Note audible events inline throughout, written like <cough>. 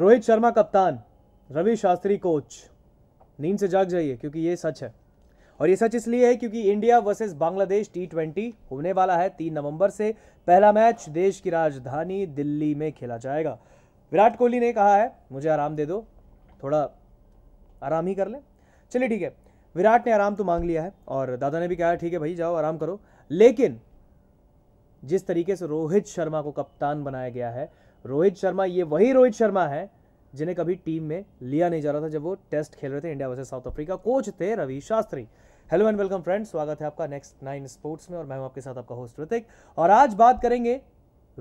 रोहित शर्मा कप्तान रवि शास्त्री कोच नींद से जाग जाइए क्योंकि ये सच है और ये सच इसलिए है क्योंकि India versus Bangladesh T twenty होने वाला है तीन नवंबर से पहला मैच देश की राजधानी दिल्ली में खेला जाएगा विराट कोहली ने कहा है मुझे आराम दे दो थोड़ा आराम ही कर ले चलिए ठीक है विराट ने आराम तो मांग लिया है और दादा ने भी कहा ठीक है भाई जाओ आराम करो लेकिन जिस तरीके से रोहित शर्मा को कप्तान बनाया गया है रोहित शर्मा ये वही रोहित शर्मा है जिन्हें कभी टीम में लिया नहीं जा रहा था जब वो टेस्ट खेल रहे थे India versus South Africa coach थे Ravi Shastri hello and welcome friend स्वागत है आपका नेक्स्ट नाइन स्पोर्ट्स में और मैं हूं आपके साथ आपका होस्ट ऋतिक और आज बात करेंगे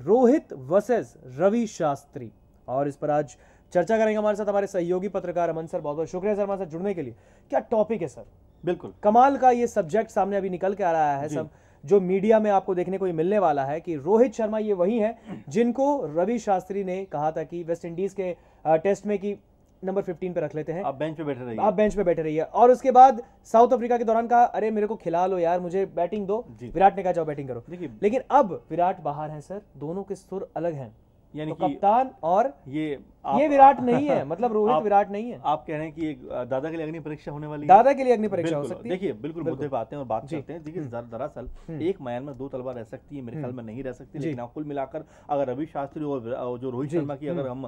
रोहित वर्सेज रवि शास्त्री और इस पर आज चर्चा करेंगे हमारे साथ हमारे सहयोगी पत्रकार अमन सर बहुत बहुत शुक्रिया सर हमारे साथ जुड़ने के लिए क्या टॉपिक है सर बिल्कुल कमाल का ये सब्जेक्ट सामने अभी निकल के आ रहा है सब जो मीडिया में आपको देखने को ये मिलने वाला है कि रोहित शर्मा ये वही है जिनको रवि शास्त्री ने कहा था कि वेस्ट इंडीज के टेस्ट में कि नंबर 15 पे रख लेते हैं आप बेंच पे बैठे रहिए आप बेंच पे बैठे रहिए और उसके बाद साउथ अफ्रीका के दौरान कहा अरे मेरे को खिला लो यार मुझे बैटिंग दो विराट ने कहा जाओ बैटिंग करो लेकिन अब विराट बाहर है सर दोनों के सुर अलग हैं यानी तो कप्तान और ये आप, ये विराट नहीं है <laughs> मतलब रोहित आप, विराट नहीं है आप कह रहे हैं कि दादा के लिए अग्नि परीक्षा होने वाली दादा के लिए अग्नि परीक्षा हो सकती है देखिए बिल्कुल मुद्दे पे आते हैं और बात करते हैं देखिए हम्म। दरअसल हम्म। एक मैन में दो तलवार रह सकती है मेरे हम्म। ख्याल में नहीं रह सकती लेकिन हाँ, कुल मिलाकर अगर रवि शास्त्री और जो रोहित शर्मा की अगर हम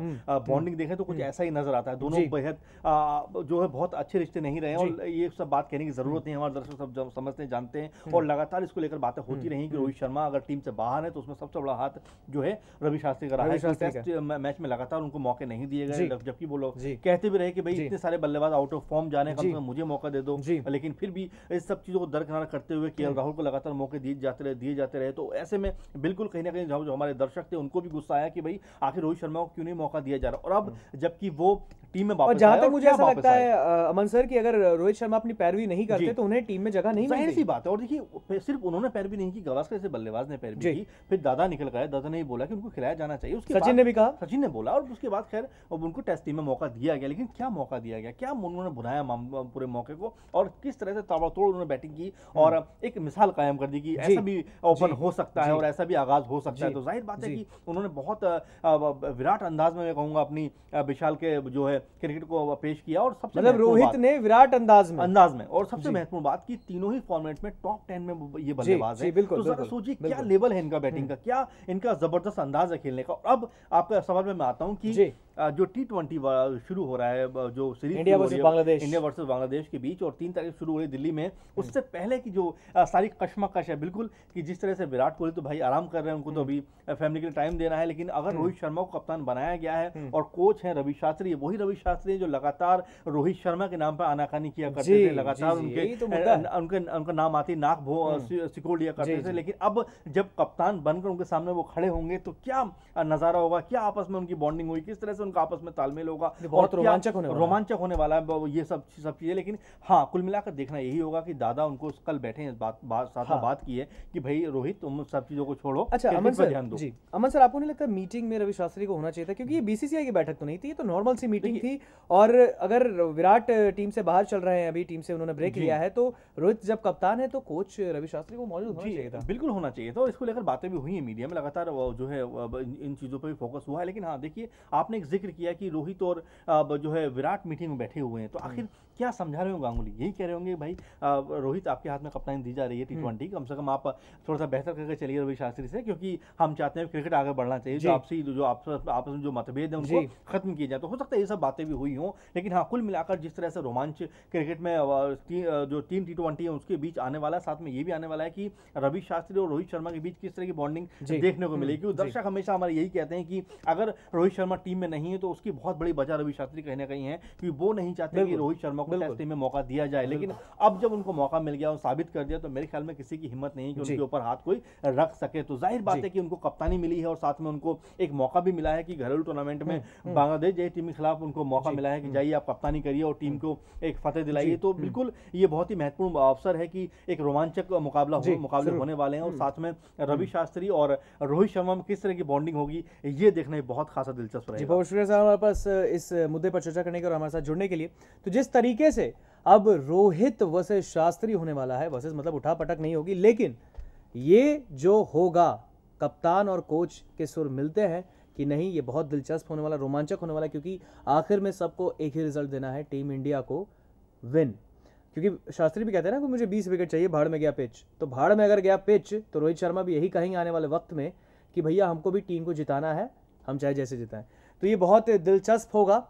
बॉन्डिंग देखें तो कुछ ऐसा ही नजर आता है दोनों बेहद जो है बहुत अच्छे रिश्ते नहीं रहे और ये सब बात कहने की जरूरत नहीं हमारे दर्शक सब समझते हैं जानते हैं और लगातार इसको लेकर बातें होती रही कि रोहित शर्मा अगर टीम से बाहर है तो उसमें सबसे बड़ा हाथ जो है रवि शास्त्री का रहा है कि टेस्ट मैच में लगातार उनको मौके नहीं दिए गए जबकि वो लोग कहते भी रहे कि भाई इतने सारे बल्लेबाज आउट ऑफ फॉर्म जाने का मुझे मौका दे दो लेकिन फिर भी इस सब चीज़ों को दरकिनार करते हुए के राहुल को लगातार मौके दिए जाते रहे दिए जाते रहे तो ऐसे में बिल्कुल कहीं ना कहीं जो हमारे दर्शक थे उनको भी गुस्सा आया कि भाई आखिर रोहित शर्मा को क्यों नहीं मौका दिया जा रहा और अब हम्म। जबकि वो टीम में वापस जहां तक मुझे ऐसा लगता है अमन सर कि अगर रोहित शर्मा अपनी पैरवी नहीं करते तो उन्हें टीम में जगह नहीं मिलती सी बात है और देखिए सिर्फ उन्होंने पैरवी नहीं की गवास्कर से बल्लेबाज ने पैरवी की फिर दादा निकल गए दादा ने बोला कि उनको खिलाया जाना चाहिए उसके सचिन ने भी कहा सचिन ने बोला और उसके बाद खैर उनको टेस्ट टीम में मौका दिया गया लेकिन क्या मौका दिया गया क्या उन्होंने बुलाया पूरे मौके को और किस तरह से ताबड़तोड़ उन्होंने बैटिंग की हम्म। और एक मिसाल कायम कर दी कि ऐसा भी ओपन हो सकता है और ऐसा भी आगाज हो सकता है तो जाहिर बात है कि उन्होंने बहुत विराट अंदाज में मैं कहूँगा अपनी विशाल के जो है क्रिकेट को पेश किया और सबसे मतलब रोहित ने विराट अंदाज में अंदाज में और सबसे महत्वपूर्ण बात की तीनों ही फॉर्मेट में टॉप टेन में ये बल्लेबाज है तो बिल्कुल सोचिए क्या लेवल है इनका बैटिंग हम्म। का क्या इनका जबरदस्त अंदाज है खेलने का अब आपका सवाल में मैं आता हूँ कि जो टी ट्वेंटी शुरू हो रहा है जो series India versus Bangladesh India versus Bangladesh के बीच और तीन तारीख शुरू हो रही दिल्ली में हम्म। उससे पहले की जो सारी कशमकश है बिल्कुल कि जिस तरह से विराट कोहली तो भाई आराम कर रहे हैं उनको तो हम्म। अभी फैमिली के लिए टाइम देना है लेकिन अगर हम्म। रोहित शर्मा को कप्तान बनाया गया है और कोच है रवि शास्त्री वही रवि शास्त्री जो लगातार रोहित शर्मा के नाम पर आनाकानी किया करते थे लगातार उनके तो उनके उनका नाम आती नाक भो सिकोड़ लिया करते थे लेकिन अब जब कप्तान बनकर उनके सामने वो खड़े होंगे तो क्या नजर नजारा होगा क्या आपस में उनकी बॉन्डिंग हुई किस तरह से उनका आपस में तालमेल होगा बहुत रोमांचक होने रोमांचक होने वाला है ये सब सब चीज़ें लेकिन हाँ कुल मिलाकर देखना यही होगा कि दादा उनको कल बैठे हैं बात साथ में हाँ। बात की है कि भाई रोहित तुम सब चीज़ों को छोड़ो अच्छा अमन सर ध्यान दो जी अमन सर आपको नहीं लगता मीटिंग में रवि शास्त्री को होना चाहिए था क्योंकि ये बीसीसीआई की बैठक तो नहीं थी ये तो नॉर्मल सी मीटिंग थी और अगर विराट टीम से बाहर चल रहे हैं अभी टीम से उन्होंने ब्रेक लिया है तो रोहित जब कप्तान है तो कोच रवि शास्त्री को मौजूद होना चाहिए था बिल्कुल होना चाहिए था और इसको लेकर बातें भी हुई है मीडिया में लगातार जो है इन चीज़ों चीज़ों पर भी फोकस हुआ है लेकिन हाँ देखिए आपने एक जिक्र किया कि रोहित और जो है विराट मीटिंग में बैठे हुए हैं तो आखिर क्या समझा रहे हो गांगुली यही कह रहे होंगे भाई रोहित आपके हाथ में कप्तानी दी जा रही है टी हम्म। ट्वेंटी कम से कम आप थोड़ा सा बेहतर करके चलिए रोहित शास्त्री से क्योंकि हम चाहते हैं क्रिकेट आगे बढ़ना चाहिए जो आपसी जो आपस आप में जो मतभेद है उनको खत्म किए जाए तो हो सकता है ये सब बातें भी हुई हों लेकिन हाँ कुल मिलाकर जिस तरह से रोमांच क्रिकेट में जो टीम टी ट्वेंटी है उसके बीच आने वाला है साथ में ये भी आने वाला है कि रवि शास्त्री और रोहित शर्मा के बीच किस तरह की बॉन्डिंग देखने को मिलेगी हम्म। दर्शक हमेशा हमारे यही कह कहते हैं कि अगर रोहित शर्मा टीम में नहीं है तो उसकी बहुत बड़ी वजह रवि शास्त्री कहीं ना कहीं है कि वो नहीं चाहते कि रोहित शर्मा को टेस्ट में मौका दिया जाए लेकिन अब जब उनको मौका मिल गया और साबित कर दिया तो मेरे ख्याल में किसी की हिम्मत नहीं कि उनके ऊपर हाथ कोई रख सके तो जाहिर बात है कि उनको कप्तानी मिली है और साथ में उनको एक मौका भी मिला है कि घरेलू टूर्नामेंट में हम्म, हम्म। बांग्लादेश जय टीम के खिलाफ उनको मौका मिला है कि हम्म। जाइए आप कप्तानी करिए और टीम को एक फतेह दिलाइए तो बिल्कुल ये बहुत ही महत्वपूर्ण अवसर है कि एक रोमांचक मुकाबला हो मुकाबले होने वाले हैं और साथ में रवि शास्त्री और रोहित शर्मा में किस तरह की बॉन्डिंग होगी होगी ये देखना बहुत खासा दिलचस्प रहेगा बहुत शुक्रिया साहब हमारे पास इस मुद्दे पर चर्चा करने के और हमारे साथ जुड़ने के लिए तो जिस तरीके से अब रोहित वसे शास्त्री होने वाला है वसे मतलब उठा पटक नहीं होगी लेकिन ये जो होगा कप्तान और कोच के सुर मिलते हैं कि नहीं ये बहुत दिलचस्प होने वाला रोमांचक होने वाला क्योंकि आखिर में सबको एक ही रिजल्ट देना है टीम इंडिया को विन क्योंकि शास्त्री भी कहते हैं ना कि मुझे 20 विकेट चाहिए भाड़ में गया पिच तो भाड़ में अगर गया पिच तो रोहित शर्मा भी यही कहेंगे आने वाले वक्त में कि भैया हमको भी टीम को जिताना है हम चाहे जैसे जिताएं तो ये बहुत दिलचस्प होगा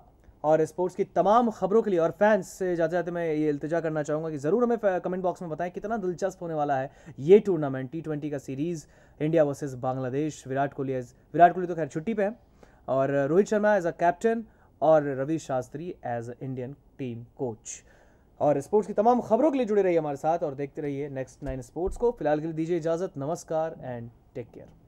और स्पोर्ट्स की तमाम खबरों के लिए और फैंस से जाते जाते मैं ये इल्तजा करना चाहूँगा कि ज़रूर हमें कमेंट बॉक्स में बताएं कितना दिलचस्प होने वाला है ये टूर्नामेंट टी ट्वेंटी का series India versus Bangladesh Virat Kohli as Virat Kohli तो खैर छुट्टी पे हैं और Rohit Sharma as a captain और Ravi Shastri as a Indian team coach और स्पोर्ट्स की तमाम खबरों के लिए जुड़े रहिए हमारे साथ और देखते रहिए नेक्स्ट नाइन स्पोर्ट्स को फिलहाल के लिए दीजिए इजाज़त नमस्कार एंड टेक केयर